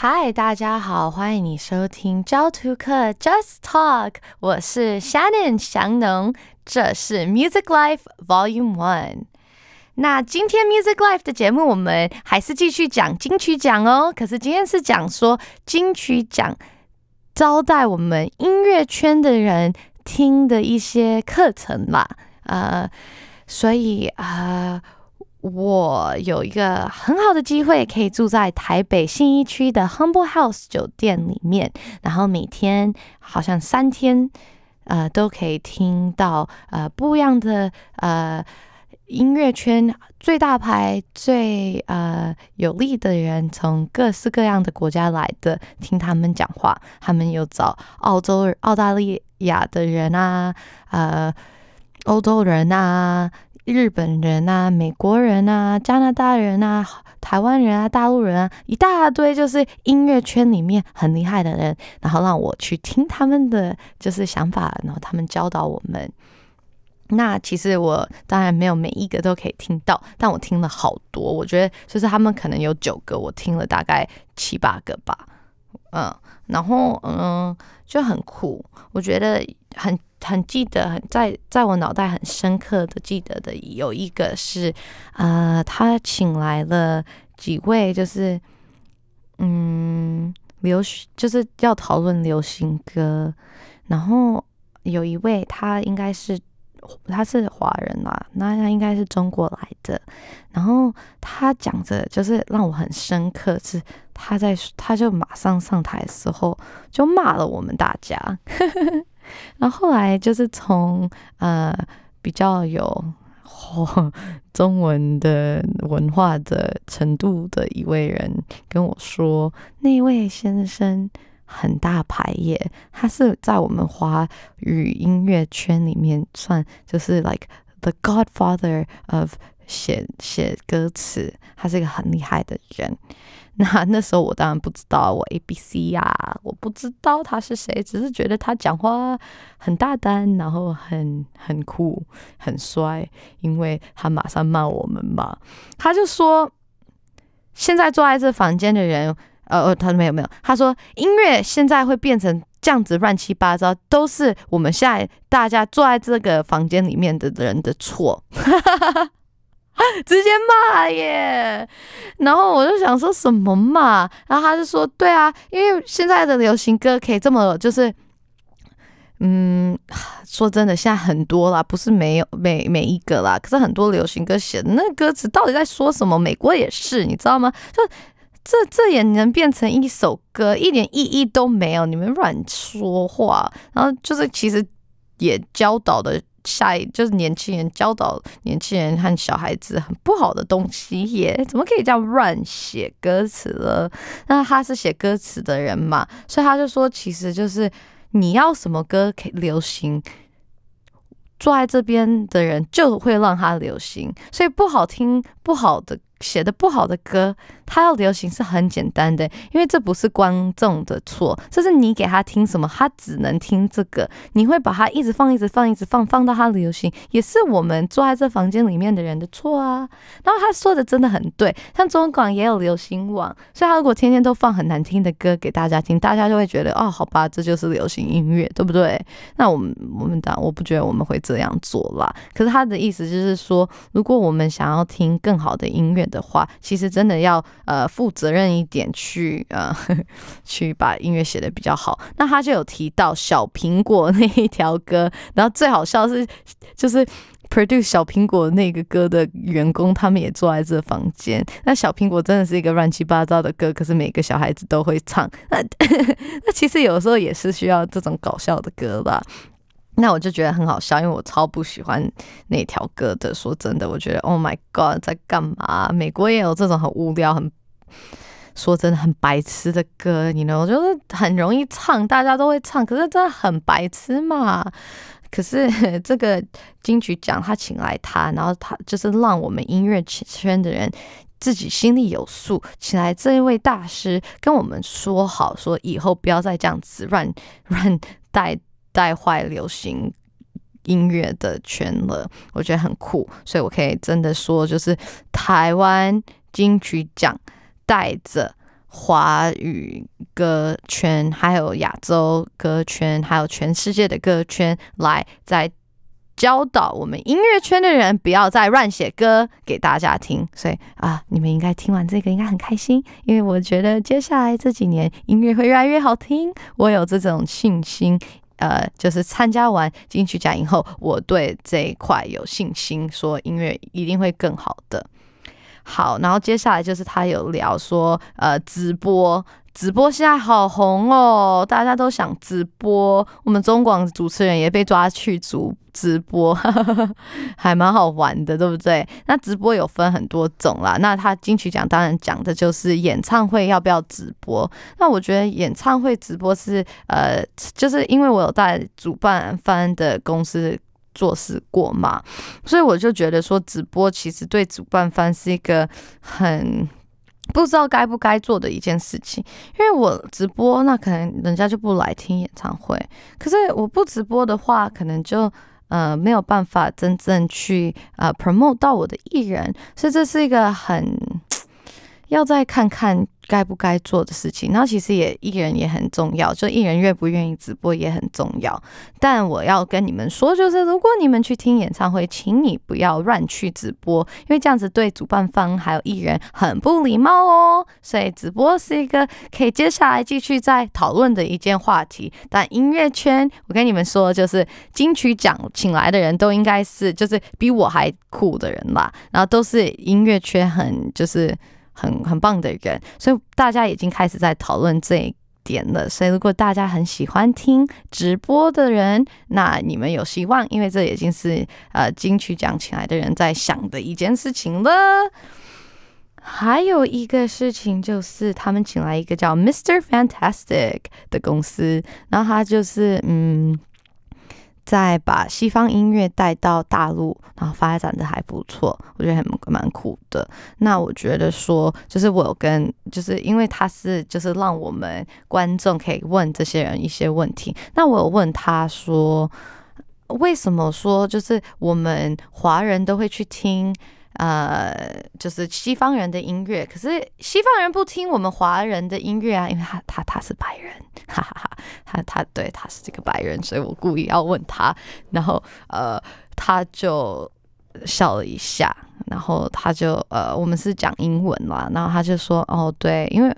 嗨，大家好，欢迎你收听教徒课 Just Talk，我是 Shannon 祥农，这是 Music Life Volume One。那今天 Music Life 的节目，我们还是继续讲金曲奖哦。可是今天是讲说金曲奖招待我们音乐圈的人听的一些课程嘛，呃，所以啊。我有一个很好的机会，可以住在台北信义区的 Humble House 酒店里面，然后每天好像三天，呃，都可以听到呃不一样的呃音乐圈最大牌、最呃有力的人，从各式各样的国家来的，听他们讲话。他们有找澳洲、澳大利亚的人啊，呃，欧洲人啊。日本人啊，美国人啊，加拿大人啊，台湾人啊，大陆人啊，一大堆就是音乐圈里面很厉害的人，然后让我去听他们的就是想法，然后他们教导我们。那其实我当然没有每一个都可以听到，但我听了好多，我觉得就是他们可能有九个，我听了大概七八个吧。嗯，然后嗯，就很酷，我觉得很。很记得，很在在我脑袋很深刻的记得的，有一个是，呃，他请来了几位，就是嗯，流，就是要讨论流行歌，然后有一位他应该是他是华人啦，那他应该是中国来的，然后他讲着就是让我很深刻，是他在他就马上上台时候就骂了我们大家。然后后来就是从呃比较有中文的文化的程度的一位人跟我说，那位先生很大牌耶，他是在我们华语音乐圈里面算，就是 like the godfather of。写写歌词，他是一个很厉害的人。那那时候我当然不知道我 A B C 呀，我不知道他是谁，只是觉得他讲话很大胆，然后很很酷很帅，因为他马上骂我们嘛。他就说：“现在坐在这房间的人，呃呃，他没有没有，他说音乐现在会变成这样子乱七八糟，都是我们现在大家坐在这个房间里面的人的错。”哈哈哈哈。直接骂耶！然后我就想说什么嘛，然后他就说：“对啊，因为现在的流行歌可以这么，就是，嗯，说真的，现在很多啦，不是没有每每一个啦，可是很多流行歌写的那歌词到底在说什么？美国也是，你知道吗？就这这也能变成一首歌，一点意义都没有，你们乱说话。然后就是其实也教导的。”下一就是年轻人教导年轻人和小孩子很不好的东西耶，怎么可以这样乱写歌词了？那他是写歌词的人嘛，所以他就说，其实就是你要什么歌可以流行，坐在这边的人就会让他流行，所以不好听。不好的写的不好的歌，它要流行是很简单的，因为这不是观众的错，这是你给他听什么，他只能听这个。你会把它一直放，一直放，一直放，放到它流行，也是我们坐在这房间里面的人的错啊。然后他说的真的很对，像中广也有流行网，所以他如果天天都放很难听的歌给大家听，大家就会觉得哦，好吧，这就是流行音乐，对不对？那我们我们然我不觉得我们会这样做啦。可是他的意思就是说，如果我们想要听更。好的音乐的话，其实真的要呃负责任一点去呃 去把音乐写的比较好。那他就有提到小苹果那一条歌，然后最好笑是 就是 produce 小苹果那个歌的员工，他们也坐在这房间。那小苹果真的是一个乱七八糟的歌，可是每个小孩子都会唱。那 那其实有时候也是需要这种搞笑的歌吧。那我就觉得很好笑，因为我超不喜欢那条歌的。说真的，我觉得 Oh my God，在干嘛？美国也有这种很无聊、很说真的很白痴的歌，你呢？我就是很容易唱，大家都会唱。可是真的很白痴嘛？可是这个金曲奖他请来他，然后他就是让我们音乐圈的人自己心里有数，请来这一位大师跟我们说好，说以后不要再这样子乱乱带。带坏流行音乐的圈了，我觉得很酷，所以我可以真的说，就是台湾金曲奖带着华语歌圈、还有亚洲歌圈、还有全世界的歌圈来，在教导我们音乐圈的人不要再乱写歌给大家听。所以啊，你们应该听完这个应该很开心，因为我觉得接下来这几年音乐会越来越好听，我有这种信心。呃，就是参加完金曲奖以后，我对这一块有信心，说音乐一定会更好的。好，然后接下来就是他有聊说，呃，直播。直播现在好红哦，大家都想直播。我们中广主持人也被抓去主直播，还蛮好玩的，对不对？那直播有分很多种啦。那他金曲奖当然讲的就是演唱会要不要直播。那我觉得演唱会直播是呃，就是因为我有在主办方的公司做事过嘛，所以我就觉得说直播其实对主办方是一个很。不知道该不该做的一件事情，因为我直播，那可能人家就不来听演唱会；可是我不直播的话，可能就呃没有办法真正去呃 promote 到我的艺人，所以这是一个很。要再看看该不该做的事情，那其实也艺人也很重要，就艺人愿不愿意直播也很重要。但我要跟你们说，就是如果你们去听演唱会，请你不要乱去直播，因为这样子对主办方还有艺人很不礼貌哦。所以直播是一个可以接下来继续再讨论的一件话题。但音乐圈，我跟你们说，就是金曲奖请来的人都应该是就是比我还酷的人吧，然后都是音乐圈很就是。很很棒的人，所以大家已经开始在讨论这一点了。所以如果大家很喜欢听直播的人，那你们有希望，因为这已经是呃金曲奖请来的人在想的一件事情了。还有一个事情就是，他们请来一个叫 Mr Fantastic 的公司，然后他就是嗯。在把西方音乐带到大陆，然后发展的还不错，我觉得很蛮酷的。那我觉得说，就是我有跟，就是因为他是，就是让我们观众可以问这些人一些问题。那我有问他说，为什么说就是我们华人都会去听？呃，就是西方人的音乐，可是西方人不听我们华人的音乐啊，因为他他他是白人，哈哈哈，他他对他是这个白人，所以我故意要问他，然后呃他就笑了一下，然后他就呃我们是讲英文嘛，然后他就说哦对，因为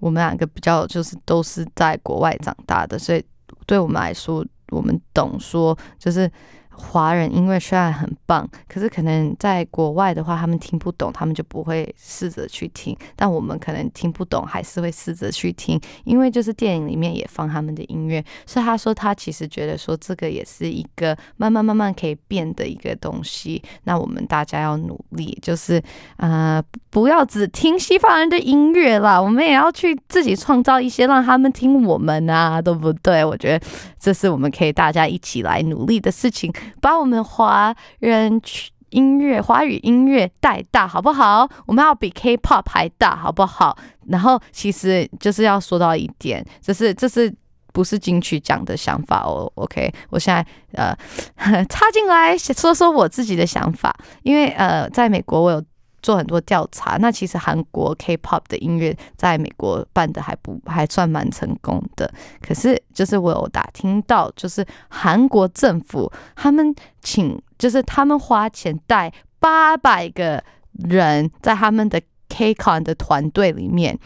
我们两个比较就是都是在国外长大的，所以对我们来说，我们懂说就是。华人音乐虽然很棒，可是可能在国外的话，他们听不懂，他们就不会试着去听。但我们可能听不懂，还是会试着去听，因为就是电影里面也放他们的音乐。所以他说，他其实觉得说这个也是一个慢慢慢慢可以变的一个东西。那我们大家要努力，就是呃，不要只听西方人的音乐啦，我们也要去自己创造一些，让他们听我们啊，都不对，我觉得。这是我们可以大家一起来努力的事情，把我们华人曲音乐、华语音乐带大，好不好？我们要比 K-pop 还大，好不好？然后其实就是要说到一点，就是这是不是金曲奖的想法哦？OK，我现在呃 插进来说说我自己的想法，因为呃在美国我有。做很多调查，那其实韩国 K-pop 的音乐在美国办的还不还算蛮成功的。可是，就是我有打听到，就是韩国政府他们请，就是他们花钱带八百个人在他们的 K-con 的团队里面。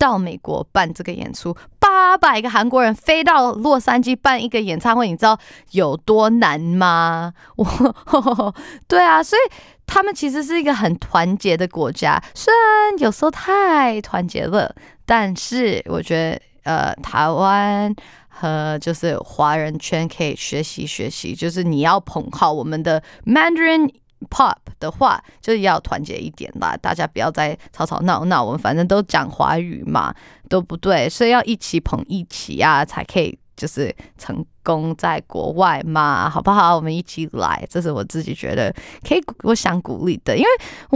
到美国办这个演出，八百个韩国人飞到洛杉矶办一个演唱会，你知道有多难吗？我，对啊，所以他们其实是一个很团结的国家，虽然有时候太团结了，但是我觉得呃，台湾和就是华人圈可以学习学习，就是你要捧好我们的 Mandarin。Pop 的话就是要团结一点啦，大家不要再吵吵闹闹。我们反正都讲华语嘛，都不对，所以要一起捧一起啊，才可以就是成功在国外嘛，好不好？我们一起来，这是我自己觉得可以，我想鼓励的。因为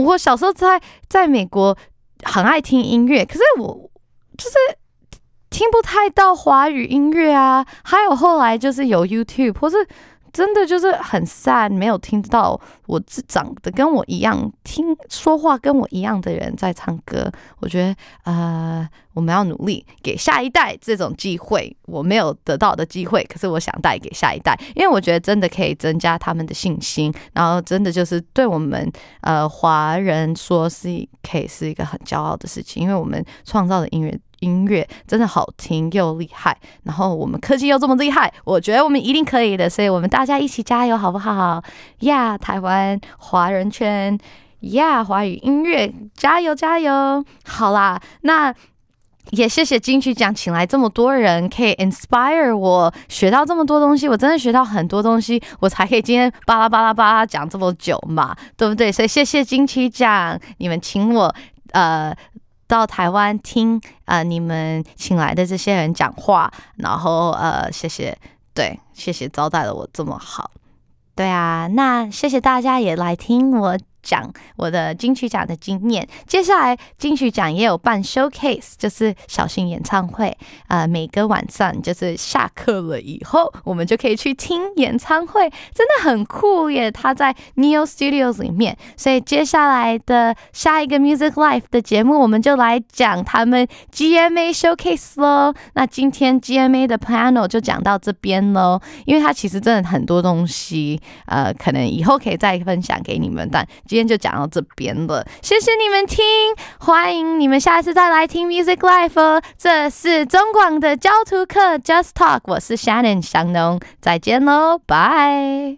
我小时候在在美国很爱听音乐，可是我就是听不太到华语音乐啊。还有后来就是有 YouTube 或是。真的就是很散，没有听到我长得跟我一样，听说话跟我一样的人在唱歌。我觉得，呃，我们要努力给下一代这种机会，我没有得到的机会，可是我想带给下一代，因为我觉得真的可以增加他们的信心。然后，真的就是对我们，呃，华人说是可以是一个很骄傲的事情，因为我们创造的音乐。音乐真的好听又厉害，然后我们科技又这么厉害，我觉得我们一定可以的，所以我们大家一起加油好不好？呀，台湾华人圈，呀，华语音乐，加油加油！好啦，那也谢谢金曲奖请来这么多人，可以 inspire 我学到这么多东西，我真的学到很多东西，我才可以今天巴拉巴拉巴拉讲这么久嘛，对不对？所以谢谢金曲奖，你们请我，呃。到台湾听啊，你们请来的这些人讲话，然后呃，谢谢，对，谢谢招待了我这么好，对啊，那谢谢大家也来听我。讲我的金曲奖的经验。接下来金曲奖也有办 showcase，就是小型演唱会。呃，每个晚上就是下课了以后，我们就可以去听演唱会，真的很酷耶！他在 Neo Studios 里面，所以接下来的下一个 Music Life 的节目，我们就来讲他们 GMA Showcase 喽。那今天 GMA 的 panel 就讲到这边喽，因为它其实真的很多东西，呃，可能以后可以再分享给你们，但。今天就讲到这边了，谢谢你们听，欢迎你们下一次再来听 Music Life，这是中广的教图课 Just Talk，我是 Shannon 张农，再见喽，拜。